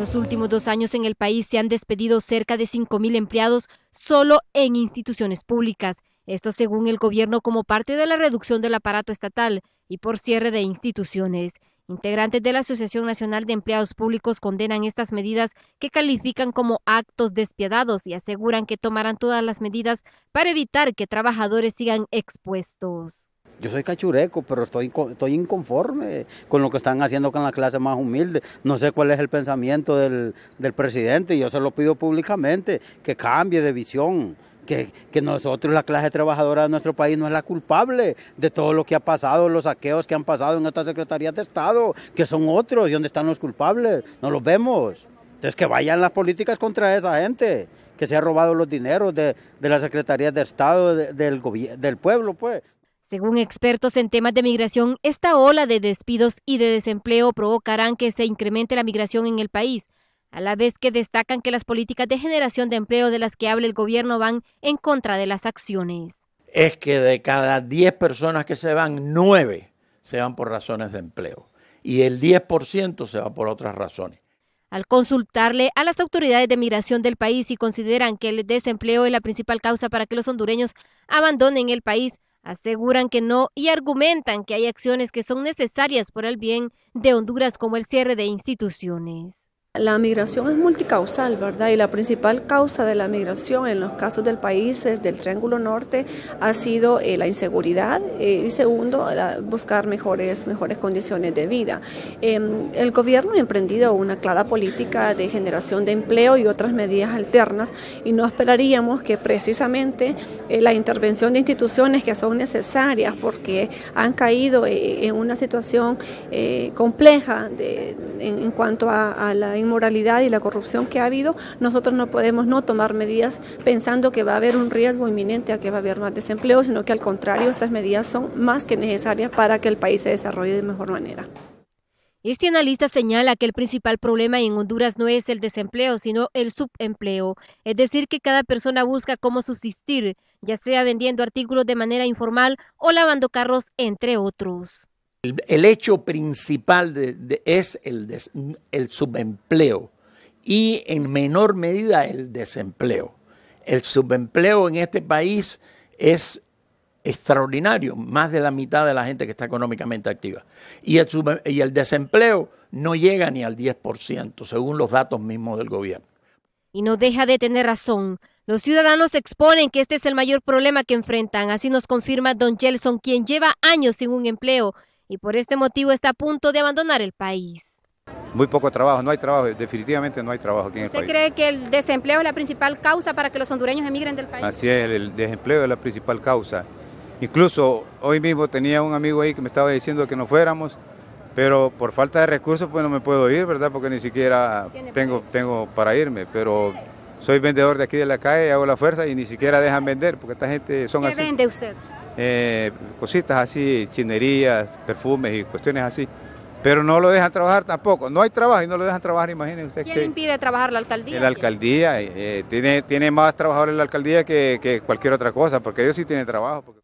los últimos dos años en el país se han despedido cerca de 5.000 empleados solo en instituciones públicas. Esto según el gobierno como parte de la reducción del aparato estatal y por cierre de instituciones. Integrantes de la Asociación Nacional de Empleados Públicos condenan estas medidas que califican como actos despiadados y aseguran que tomarán todas las medidas para evitar que trabajadores sigan expuestos. Yo soy cachureco, pero estoy, estoy inconforme con lo que están haciendo con la clase más humilde. No sé cuál es el pensamiento del, del presidente, yo se lo pido públicamente, que cambie de visión. Que, nosotros, la clase trabajadora de nuestro país, no es la culpable de todo lo que ha pasado, los saqueos que han pasado en esta Secretaría de Estado, que son otros, y dónde están los culpables, no los vemos. Entonces que vayan las políticas contra esa gente, que se ha robado los dineros de, de la Secretaría de Estado del, del pueblo, pues. Según expertos en temas de migración, esta ola de despidos y de desempleo provocarán que se incremente la migración en el país, a la vez que destacan que las políticas de generación de empleo de las que habla el gobierno van en contra de las acciones. Es que de cada 10 personas que se van, 9 se van por razones de empleo y el 10% se va por otras razones. Al consultarle a las autoridades de migración del país y consideran que el desempleo es la principal causa para que los hondureños abandonen el país, Aseguran que no y argumentan que hay acciones que son necesarias por el bien de Honduras como el cierre de instituciones. La migración es multicausal, ¿verdad? Y la principal causa de la migración en los casos del país es del Triángulo Norte ha sido eh, la inseguridad eh, y segundo, buscar mejores, mejores condiciones de vida. Em, el gobierno ha emprendido una clara política de generación de empleo y otras medidas alternas y no esperaríamos que precisamente eh, la intervención de instituciones que son necesarias porque han caído en una situación compleja en, cuanto a, a la inmoralidad y la corrupción que ha habido, nosotros no podemos no tomar medidas pensando que va a haber un riesgo inminente a que va a haber más desempleo, sino que al contrario, estas medidas son más que necesarias para que el país se desarrolle de mejor manera. Este analista señala que el principal problema en Honduras no es el desempleo, sino el subempleo, es decir, que cada persona busca cómo subsistir, ya sea vendiendo artículos de manera informal o lavando carros, entre otros. El, hecho principal es el, subempleo y en menor medida el desempleo. El subempleo en este país es extraordinario, más de la mitad de la gente que está económicamente activa. Y el, y el desempleo no llega ni al 10%, según los datos mismos del gobierno. Y no deja de tener razón. Los ciudadanos exponen que este es el mayor problema que enfrentan, así nos confirma Don Gelson, quien lleva años sin un empleo y por este motivo está a punto de abandonar el país. Muy poco trabajo, no hay trabajo, definitivamente no hay trabajo aquí en el país. ¿Usted cree que el desempleo es la principal causa para que los hondureños emigren del país? Así es, el desempleo es la principal causa. Incluso hoy mismo tenía un amigo ahí que me estaba diciendo que no fuéramos, pero por falta de recursos pues no me puedo ir, ¿verdad? Porque ni siquiera tengo, tengo para irme, pero soy vendedor de aquí de la calle, hago la fuerza y ni siquiera dejan vender porque esta gente son así. ¿Qué vende usted? eh, cositas así, chinerías, perfumes y cuestiones así. Pero no lo dejan trabajar tampoco. No hay trabajo y no lo dejan trabajar, imagínense ustedes ¿Quién impide trabajar la alcaldía? La alcaldía. Eh, eh, tiene, tiene más trabajadores la alcaldía que, cualquier otra cosa, porque ellos sí tienen trabajo.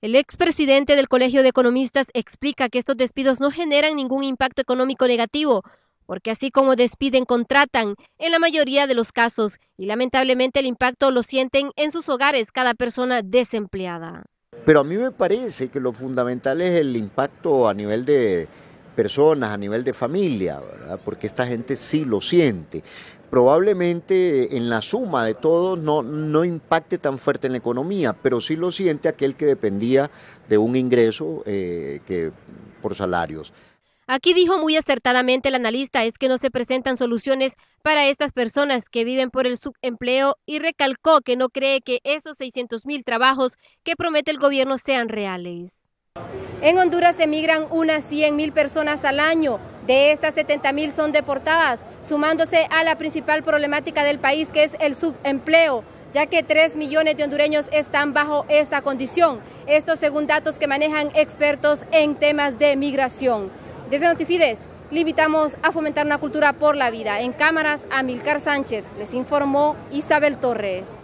El expresidente del Colegio de Economistas explica que estos despidos no generan ningún impacto económico negativo, porque así como despiden, contratan en la mayoría de los casos y lamentablemente el impacto lo sienten en sus hogares cada persona desempleada. Pero a mí me parece que lo fundamental es el impacto a nivel de personas, a nivel de familia, ¿verdad? porque esta gente sí lo siente. Probablemente en la suma de todo no, no impacte tan fuerte en la economía, pero sí lo siente aquel que dependía de un ingreso eh, que, por salarios. Aquí dijo muy acertadamente el analista es que no se presentan soluciones para estas personas que viven por el subempleo y recalcó que no cree que esos 600 mil trabajos que promete el gobierno sean reales. En Honduras emigran unas 100 mil personas al año. De estas 70 mil son deportadas, sumándose a la principal problemática del país que es el subempleo ya que 3 millones de hondureños están bajo esta condición. Esto según datos que manejan expertos en temas de migración. Desde Notifides, le invitamos a fomentar una cultura por la vida. En cámaras, Amilcar Sánchez, les informó Isabel Torres.